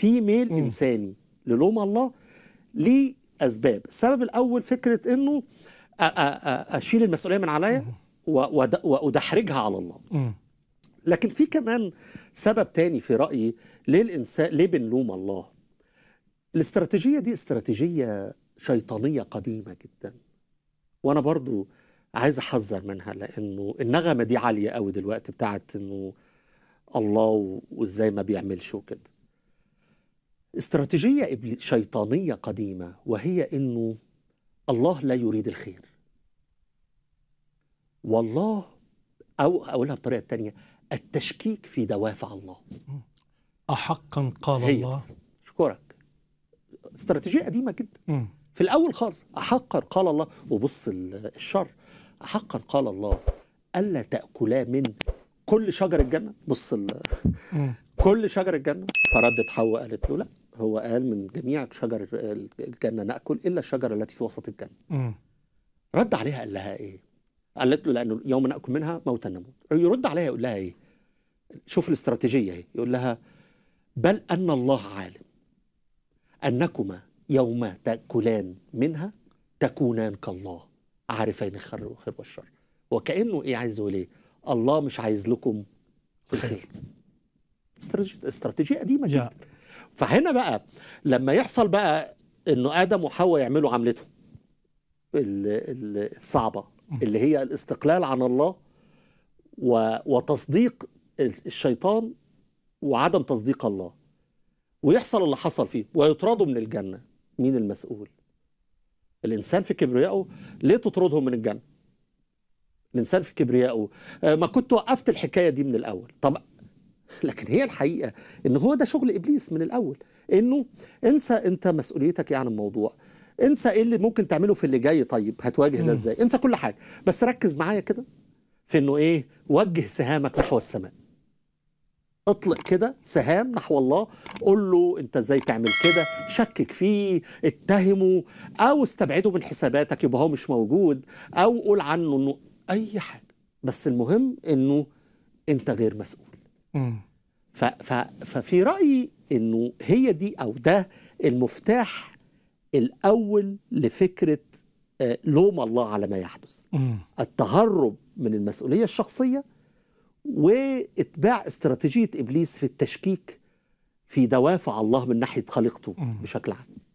في ميل م. انساني للوم الله ليه اسباب السبب الاول فكره انه اشيل المسؤوليه من عليا وادحرجها على الله م. لكن في كمان سبب تاني في رايي ليه الانسان ليه بنلوم الله الاستراتيجيه دي استراتيجيه شيطانيه قديمه جدا وانا برضو عايز احذر منها لانه النغمه دي عاليه قوي دلوقتي بتاعت انه الله وازاي ما بيعملش وكده استراتيجية شيطانية قديمة وهي أنه الله لا يريد الخير والله أو أقولها بطريقة تانية التشكيك في دوافع الله أحقا أه قال هي. الله شكرك استراتيجية قديمة جدا م. في الأول خالص أحقا قال الله وبص الشر أحقا قال الله ألا تأكلا من كل شجر الجنة بص كل شجر الجنة فردت حواء قالت له لا هو قال من جميع شجر الجنة نأكل إلا الشجرة التي في وسط الجنة م. رد عليها قال لها إيه قالت له لأنه يوم نأكل منها موتا نموت يرد عليها يقول لها إيه شوف الاستراتيجية إيه يقول لها بل أن الله عالم أنكما يوم تأكلان منها تكونان كالله عارفين الخير والخير والشر وكأنه إيه عايز يقول إيه الله مش عايز لكم الخير استراتيجية قديمة جدا فهنا بقى لما يحصل بقى انه ادم وحواء يعملوا عملتهم الصعبه اللي هي الاستقلال عن الله وتصديق الشيطان وعدم تصديق الله ويحصل اللي حصل فيه ويطردوا من الجنه مين المسؤول الانسان في كبريائه ليه تطردهم من الجنه الانسان في كبريائه آه، ما كنت وقفت الحكايه دي من الاول طب لكن هي الحقيقه ان هو ده شغل ابليس من الاول انه انسى انت مسؤوليتك ايه عن الموضوع انسى ايه اللي ممكن تعمله في اللي جاي طيب هتواجه ده ازاي انسى كل حاجه بس ركز معايا كده في انه ايه وجه سهامك نحو السماء اطلق كده سهام نحو الله قول له انت ازاي تعمل كده شكك فيه اتهمه او استبعده من حساباتك يبقى هو مش موجود او قول عنه انه اي حاجه بس المهم انه انت غير مسؤول ففي رأيي أنه هي دي أو ده المفتاح الأول لفكرة آه، لوم الله على ما يحدث التهرب من المسؤولية الشخصية واتباع استراتيجية إبليس في التشكيك في دوافع الله من ناحية خليقته بشكل عام